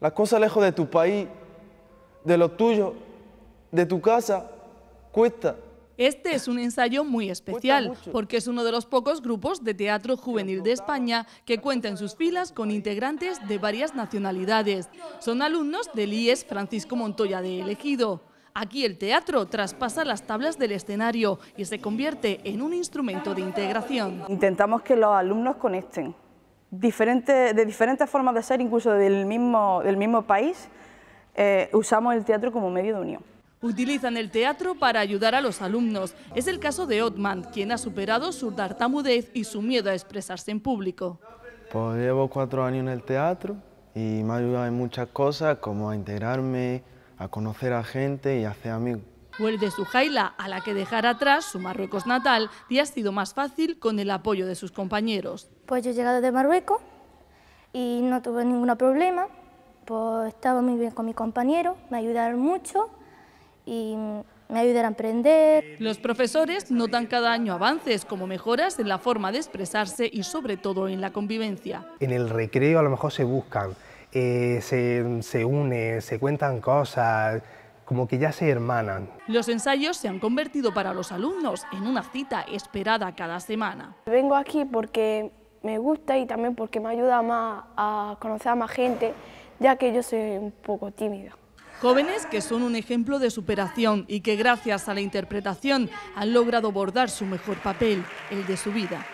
Las cosas lejos de tu país, de lo tuyo, de tu casa, cuesta. Este es un ensayo muy especial, porque es uno de los pocos grupos de teatro juvenil de España que cuenta en sus filas con integrantes de varias nacionalidades. Son alumnos del IES Francisco Montoya de Elegido. Aquí el teatro traspasa las tablas del escenario y se convierte en un instrumento de integración. Intentamos que los alumnos conecten, diferente, de diferentes formas de ser, incluso del mismo, del mismo país, eh, usamos el teatro como medio de unión. Utilizan el teatro para ayudar a los alumnos. Es el caso de Otman, quien ha superado su tartamudez y su miedo a expresarse en público. Pues llevo cuatro años en el teatro y me ha ayudado en muchas cosas, como a integrarme, a conocer a gente y a hacer amigos vuelve de su Jaila, a la que dejar atrás su Marruecos natal, y ha sido más fácil con el apoyo de sus compañeros. Pues yo he llegado de Marruecos y no tuve ningún problema, pues estaba muy bien con mi compañero... me ayudaron mucho y me ayudaron a aprender. Los profesores notan cada año avances como mejoras en la forma de expresarse y sobre todo en la convivencia. En el recreo a lo mejor se buscan, eh, se, se unen, se cuentan cosas, como que ya se hermanan. Los ensayos se han convertido para los alumnos en una cita esperada cada semana. Vengo aquí porque me gusta y también porque me ayuda más a conocer a más gente, ya que yo soy un poco tímida. Jóvenes que son un ejemplo de superación y que gracias a la interpretación han logrado bordar su mejor papel, el de su vida.